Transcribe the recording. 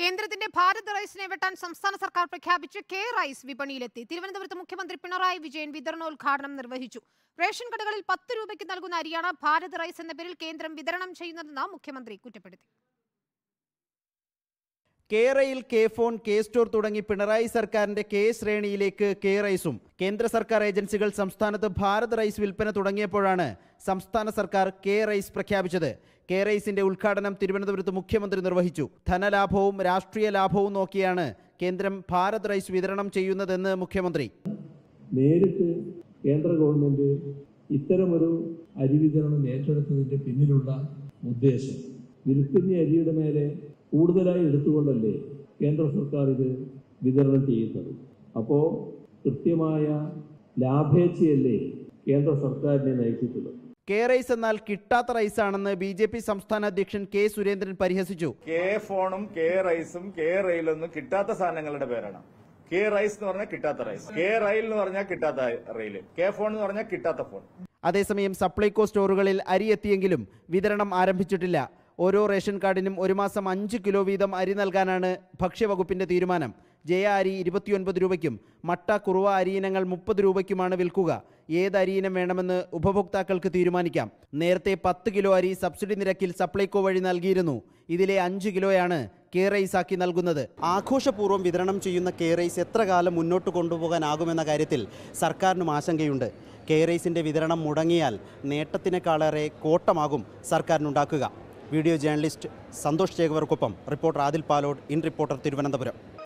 കേന്ദ്രത്തിന്റെ ഭാരത് റൈസിനെ വെട്ടാൻ സംസ്ഥാന സർക്കാർ പ്രഖ്യാപിച്ച കെ റൈസ് വിപണിയിലെത്തി തിരുവനന്തപുരത്ത് മുഖ്യമന്ത്രി പിണറായി വിജയൻ വിതരണോദ്ഘാടനം നിർവഹിച്ചു റേഷൻ കടകളിൽ പത്ത് രൂപയ്ക്ക് നൽകുന്ന അരിയാണ് ഭാരത് റൈസ് എന്ന പേരിൽ കേന്ദ്രം വിതരണം ചെയ്യുന്നതെന്ന് മുഖ്യമന്ത്രി കുറ്റപ്പെടുത്തി കേരയിൽ കെ ഫോൺ കെ സ്റ്റോർ തുടങ്ങി പിണറായി സർക്കാരിന്റെ കെ ശ്രേണിയിലേക്ക് കെ റൈസും കേന്ദ്ര സർക്കാർ ഏജൻസികൾ സംസ്ഥാനത്ത് ഭാരത് റൈസ് വിൽപ്പന തുടങ്ങിയപ്പോഴാണ് സംസ്ഥാന സർക്കാർ കെ റൈസ് പ്രഖ്യാപിച്ചത് കെ റൈസിന്റെ ഉദ്ഘാടനം തിരുവനന്തപുരത്ത് മുഖ്യമന്ത്രി നിർവഹിച്ചു ധനലാഭവും രാഷ്ട്രീയ ലാഭവും നോക്കിയാണ് കേന്ദ്രം ഭാരത് റൈസ് വിതരണം ചെയ്യുന്നതെന്ന് മുഖ്യമന്ത്രി നേരിട്ട് കേന്ദ്ര ഗവൺമെന്റ് ഇത്തരമൊരു അരി വിതരണം ഏറ്റെടുത്തതിന്റെ പിന്നിലുള്ള ഉദ്ദേശം വിൽക്കുന്ന അരിയുടെ മേലെ കൂടുതലായി എടുത്തുകൊണ്ടല്ലേ കേന്ദ്ര സർക്കാർ ഇത് വിതരണം ചെയ്യുന്നത് അപ്പോൾ കൃത്യമായ ലാഭേച്ഛയല്ലേ കേന്ദ്ര സർക്കാരിനെ നയിച്ചിട്ടുള്ളത് കെ റൈസ് എന്നാൽ കിട്ടാത്ത റൈസ് ആണെന്ന് ബി ജെ പി സംസ്ഥാന അധ്യക്ഷൻ കെ സുരേന്ദ്രൻ പരിഹസിച്ചു കെ ഫോണും കെ റൈസും കെ റെയിലൊന്നും കിട്ടാത്ത സാധനങ്ങളുടെ പേരാണ് കെ റൈസ് എന്ന് പറഞ്ഞാൽ കിട്ടാത്ത റൈസ് കെ റെയിൽ എന്ന് പറഞ്ഞാൽ കിട്ടാത്ത റെയിൽ കെ ഫോൺ എന്ന് പറഞ്ഞാൽ കിട്ടാത്ത ഫോൺ അതേസമയം സപ്ലൈകോ സ്റ്റോറുകളിൽ അരി എത്തിയെങ്കിലും വിതരണം ആരംഭിച്ചിട്ടില്ല ഓരോ റേഷൻ കാർഡിനും ഒരു മാസം അഞ്ച് കിലോ വീതം അരി നൽകാനാണ് ഭക്ഷ്യവകുപ്പിൻ്റെ തീരുമാനം ജയ അരി ഇരുപത്തിയൊൻപത് രൂപയ്ക്കും മട്ട കുറുവ ഇനങ്ങൾ മുപ്പത് രൂപയ്ക്കുമാണ് വിൽക്കുക ഏത് അരിയിനം വേണമെന്ന് ഉപഭോക്താക്കൾക്ക് തീരുമാനിക്കാം നേരത്തെ പത്ത് കിലോ അരി സബ്സിഡി നിരക്കിൽ സപ്ലൈകോ വഴി നൽകിയിരുന്നു ഇതിലെ അഞ്ച് കിലോയാണ് കെ റൈസ് ആക്കി നൽകുന്നത് ആഘോഷപൂർവ്വം വിതരണം ചെയ്യുന്ന കെ റൈസ് എത്ര കാലം മുന്നോട്ട് കൊണ്ടുപോകാനാകുമെന്ന കാര്യത്തിൽ സർക്കാരിനും ആശങ്കയുണ്ട് കെ റൈസിൻ്റെ വിതരണം മുടങ്ങിയാൽ നേട്ടത്തിനേക്കാളേറെ കോട്ടമാകും സർക്കാരിനുണ്ടാക്കുക വീഡിയോ ജേർണലിസ്റ്റ് സന്തോഷ് ചേകവർക്കൊപ്പം reporter Adil Palode in reporter Thiruvananthapuram